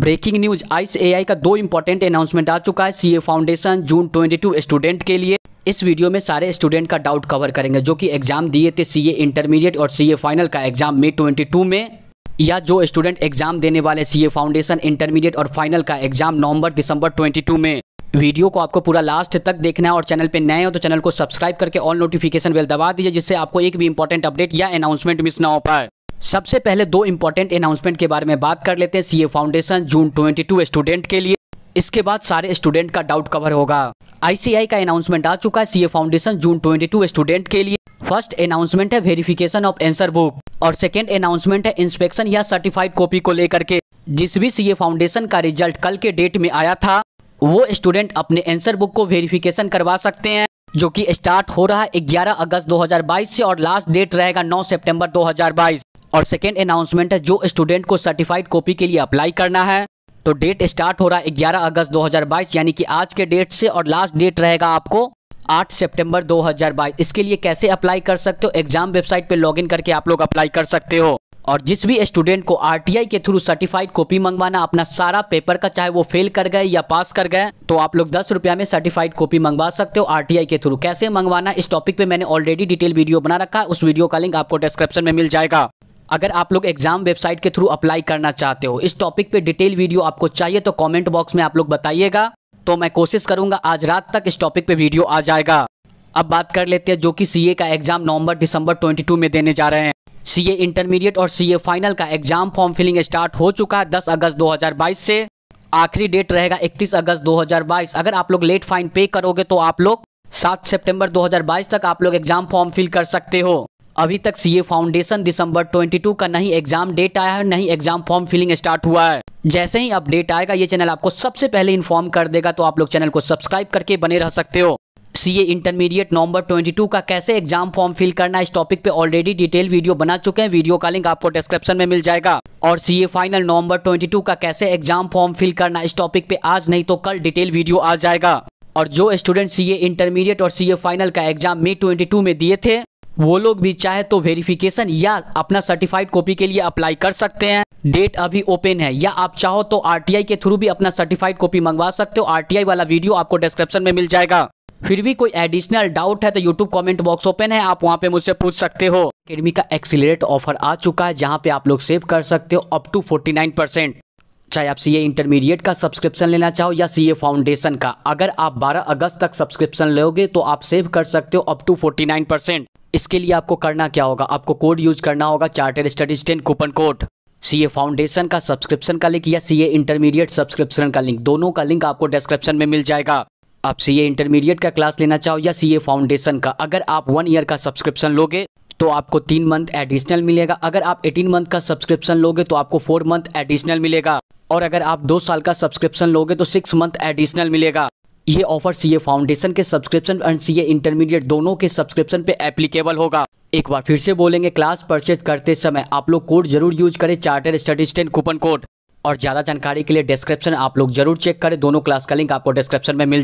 breaking news ice AI का दो important announcement आ चुका है सीए फाउंडेशन जून 22 स्टूडेंट के लिए इस वीडियो में सारे स्टूडेंट का डाउट कवर करेंगे जो कि एग्जाम दिए थे सीए इंटरमीडिएट और सीए फाइनल का एग्जाम मे टू में या जो स्टूडेंट एग्जाम देने वाले सीए फाउंडेशन इंटरमीडिएट और फाइनल का एग्जाम नवंबर दिसंबर 22 में वीडियो को आपको पूरा लास्ट तक देखना है और चैनल पे नए हो तो चैनल को सब्सक्राइब करके ऑल नोटिफिकेशन बेल दबा दीजिए जिससे आपको एक भी इंपॉर्टेंट अपडेट या अनाउंसमेंट मिस ना हो पाए सबसे पहले दो इंपॉर्टेंट अनाउंसमेंट के बारे में बात कर लेते हैं सीए फाउंडेशन जून 22 स्टूडेंट के लिए इसके बाद सारे स्टूडेंट का डाउट कवर होगा आईसीआई का अनाउंसमेंट आ चुका है सीए फाउंडेशन जून 22 स्टूडेंट के लिए फर्स्ट अनाउंसमेंट है वेरिफिकेशन ऑफ एंसर बुक और सेकेंड अनाउंसमेंट है इंस्पेक्शन या सर्टिफाइड कॉपी को लेकर के जिस भी सीए फाउंडेशन का रिजल्ट कल के डेट में आया था वो स्टूडेंट अपने एंसर बुक को वेरिफिकेशन करवा सकते हैं जो कि स्टार्ट हो रहा है 11 अगस्त 2022 से और लास्ट डेट रहेगा 9 सितंबर 2022 और सेकेंड अनाउंसमेंट है जो स्टूडेंट को सर्टिफाइड कॉपी के लिए अप्लाई करना है तो डेट स्टार्ट हो रहा है ग्यारह अगस्त 2022 यानी कि आज के डेट से और लास्ट डेट रहेगा आपको 8 सितंबर 2022 इसके लिए कैसे अप्लाई कर सकते हो एग्जाम वेबसाइट पे लॉगिन करके आप लोग अप्लाई कर सकते हो और जिस भी स्टूडेंट को आरटीआई के थ्रू सर्टिफाइड कॉपी मंगवाना अपना सारा पेपर का चाहे वो फेल कर गए या पास कर गए तो आप लोग दस रुपया में सर्टिफाइड कॉपी मंगवा सकते हो आरटीआई के थ्रू कैसे मंगवाना इस टॉपिक पे मैंने ऑलरेडी डिटेल वीडियो बना रखा है उस वीडियो का लिंक आपको डिस्क्रिप्शन में मिल जाएगा अगर आप लोग एग्जाम वेबसाइट के थ्रू अप्लाई करना चाहते हो इस टॉपिक पे डिटेल वीडियो आपको चाहिए तो कमेंट बॉक्स में आप लोग बताइएगा तो मैं कोशिश करूंगा आज रात तक इस टॉपिक पे वीडियो आ जाएगा अब बात कर लेते हैं जो कि सीए का एग्जाम नवंबर दिसंबर 22 में देने जा रहे हैं सीए इंटरमीडिएट और सीए फाइनल का एग्जाम फॉर्म फिलिंग स्टार्ट हो चुका है दस अगस्त दो से आखिरी डेट रहेगा इकतीस अगस्त दो अगर आप लोग लेट फाइन पे करोगे तो आप लोग सात सेप्टेम्बर दो तक आप लोग एग्जाम फॉर्म फिल कर सकते हो अभी तक सीए फाउंडेशन दिसंबर 22 का नहीं एग्जाम डेट आया है नहीं एग्जाम फॉर्म फिलिंग स्टार्ट हुआ है जैसे ही अपडेट आएगा ये चैनल आपको सबसे पहले इन्फॉर्म कर देगा तो आप लोग चैनल को सब्सक्राइब करके बने रह सकते हो सीए इंटरमीडिएट नवंबर 22 का कैसे एग्जाम फॉर्म फिल करना इस टॉपिक पे ऑलरेडी डिटेल वीडियो बना चुके हैं वीडियो का लिंक आपको डिस्क्रिप्शन में मिल जाएगा और सीए फाइनल नवंबर 22 का कैसे एग्जाम फॉर्म फिल करना इस टॉपिक पे आज नहीं तो कल डिटेल वीडियो आ जाएगा और जो स्टूडेंट सीए इंटरमीडिएट और सीए फाइनल का एग्जाम मे ट्वेंटी में, में दिए थे वो लोग भी चाहे तो वेरिफिकेशन या अपना सर्टिफाइड कॉपी के लिए अप्लाई कर सकते हैं डेट अभी ओपन है या आप चाहो तो आरटीआई के थ्रू भी अपना सर्टिफाइड कॉपी मंगवा सकते हो आरटीआई वाला वीडियो आपको डिस्क्रिप्शन में मिल जाएगा फिर भी कोई एडिशनल डाउट है तो यूट्यूब कमेंट बॉक्स ओपन है आप वहाँ पे मुझसे पूछ सकते हो अकेडमी का एक्सिलेट ऑफर आ चुका है जहाँ पे आप लोग सेव कर सकते हो अप टू नाइन परसेंट चाहे आप सीए इंटरमीडिएट का सब्सक्रिप्शन लेना चाहो या सी फाउंडेशन का अगर आप 12 अगस्त तक सब्सक्रिप्शन लोगे तो आप सेव कर सकते हो अप टू 49 परसेंट इसके लिए आपको करना क्या होगा आपको कोड यूज करना होगा charter studies ten coupon code C foundation का सब्सक्रिप्शन का लिंक या सी इंटरमीडिएट सब्सक्रिप्शन का लिंक दोनों का लिंक आपको डिस्क्रिप्शन में मिल जाएगा आप सी इंटरमीडिएट का क्लास लेना चाहो या सी फाउंडेशन का अगर आप वन ईयर का सब्सक्रिप्शन लोगे तो आपको तीन मंथ एडिशनल मिलेगा अगर आप एटीन मंथ का सब्सक्रिप्शन लोगे तो आपको फोर मंथ एडिशनल मिलेगा और अगर आप दो साल का सब्सक्रिप्शन लोगे तो सिक्स मंथ एडिशनल मिलेगा ये ऑफर सीए फाउंडेशन के सब्सक्रिप्शन एंड सीए इंटरमीडिएट दोनों के सब्सक्रिप्शन पे एप्लीकेबल होगा एक बार फिर से बोलेंगे क्लास परचेज करते समय आप लोग कोड जरूर यूज करें चार्टर स्टडीस्टेंट कूपन कोड और ज़्यादा जानकारी के लिए डिस्क्रिप्शन आप लोग जरूर चेक करें दोनों क्लास का लिंक आपको डिस्क्रिप्शन में मिल